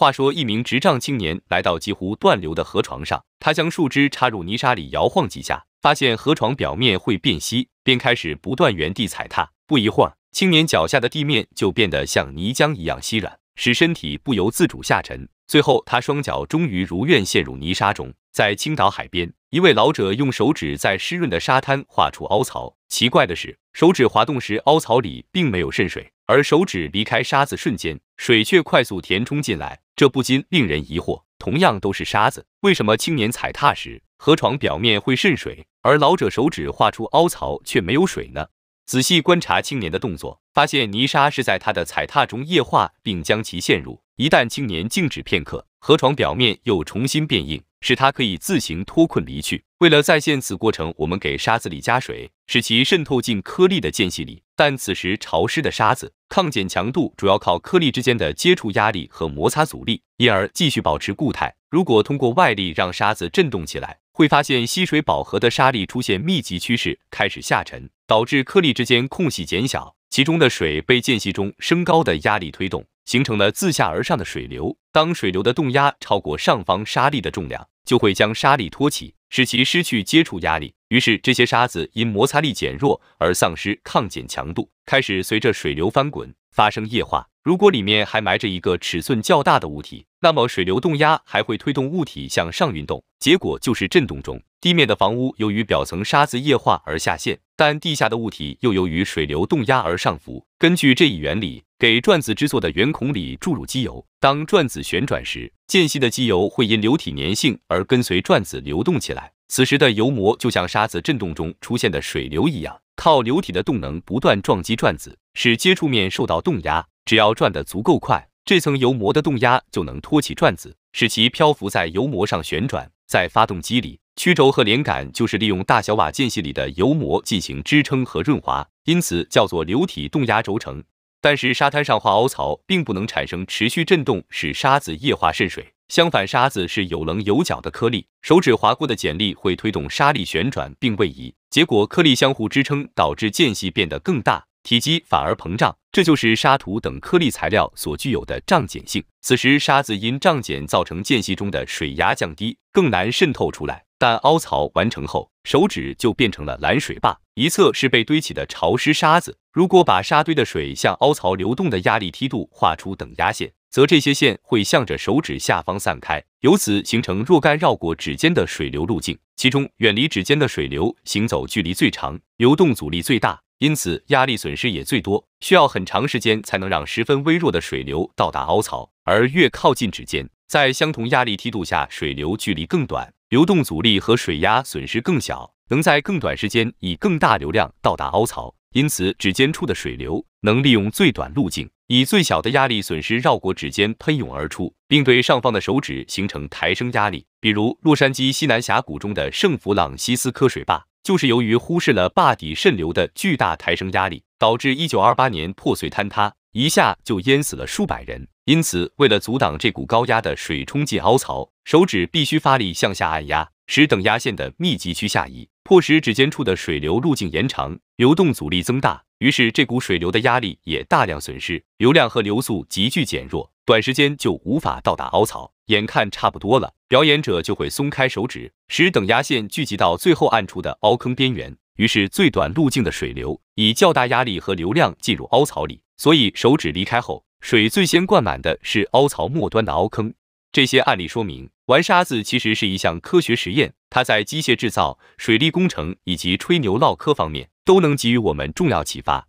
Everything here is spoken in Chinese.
话说，一名智障青年来到几乎断流的河床上，他将树枝插入泥沙里摇晃几下，发现河床表面会变稀，便开始不断原地踩踏。不一会儿，青年脚下的地面就变得像泥浆一样稀软，使身体不由自主下沉。最后，他双脚终于如愿陷入泥沙中。在青岛海边，一位老者用手指在湿润的沙滩画出凹槽，奇怪的是，手指滑动时凹槽里并没有渗水，而手指离开沙子瞬间，水却快速填充进来。这不禁令人疑惑，同样都是沙子，为什么青年踩踏时河床表面会渗水，而老者手指画出凹槽却没有水呢？仔细观察青年的动作，发现泥沙是在他的踩踏中液化，并将其陷入。一旦青年静止片刻，河床表面又重新变硬，使他可以自行脱困离去。为了再现此过程，我们给沙子里加水，使其渗透进颗粒的间隙里。但此时潮湿的沙子抗剪强度主要靠颗粒之间的接触压力和摩擦阻力，因而继续保持固态。如果通过外力让沙子振动起来，会发现吸水饱和的沙粒出现密集趋势，开始下沉，导致颗粒之间空隙减小，其中的水被间隙中升高的压力推动，形成了自下而上的水流。当水流的动压超过上方沙粒的重量，就会将沙粒托起，使其失去接触压力。于是，这些沙子因摩擦力减弱而丧失抗剪强度，开始随着水流翻滚，发生液化。如果里面还埋着一个尺寸较大的物体，那么水流动压还会推动物体向上运动，结果就是震动中地面的房屋由于表层沙子液化而下陷，但地下的物体又由于水流动压而上浮。根据这一原理，给转子制作的圆孔里注入机油，当转子旋转时，间隙的机油会因流体粘性而跟随转子流动起来。此时的油膜就像沙子震动中出现的水流一样，靠流体的动能不断撞击转子，使接触面受到动压。只要转得足够快，这层油膜的动压就能托起转子，使其漂浮在油膜上旋转。在发动机里，曲轴和连杆就是利用大小瓦间隙里的油膜进行支撑和润滑，因此叫做流体动压轴承。但是，沙滩上画凹槽并不能产生持续震动，使沙子液化渗水。相反，沙子是有棱有角的颗粒，手指划过的剪力会推动沙粒旋转并位移，结果颗粒相互支撑，导致间隙变得更大，体积反而膨胀。这就是沙土等颗粒材料所具有的胀碱性。此时，沙子因胀碱造成间隙中的水压降低，更难渗透出来。但凹槽完成后，手指就变成了拦水坝，一侧是被堆起的潮湿沙子。如果把沙堆的水向凹槽流动的压力梯度画出等压线。则这些线会向着手指下方散开，由此形成若干绕过指尖的水流路径。其中远离指尖的水流行走距离最长，流动阻力最大，因此压力损失也最多，需要很长时间才能让十分微弱的水流到达凹槽。而越靠近指尖，在相同压力梯度下，水流距离更短，流动阻力和水压损失更小，能在更短时间以更大流量到达凹槽。因此指尖处的水流能利用最短路径。以最小的压力损失绕过指尖喷涌而出，并对上方的手指形成抬升压力。比如，洛杉矶西南峡谷中的圣弗朗西斯科水坝，就是由于忽视了坝底渗流的巨大抬升压力，导致一九二八年破碎坍塌，一下就淹死了数百人。因此，为了阻挡这股高压的水冲进凹槽，手指必须发力向下按压，使等压线的密集区下移。迫使指尖处的水流路径延长，流动阻力增大，于是这股水流的压力也大量损失，流量和流速急剧减弱，短时间就无法到达凹槽。眼看差不多了，表演者就会松开手指，使等压线聚集到最后暗处的凹坑边缘，于是最短路径的水流以较大压力和流量进入凹槽里。所以手指离开后，水最先灌满的是凹槽末端的凹坑。这些案例说明，玩沙子其实是一项科学实验。它在机械制造、水利工程以及吹牛唠嗑方面，都能给予我们重要启发。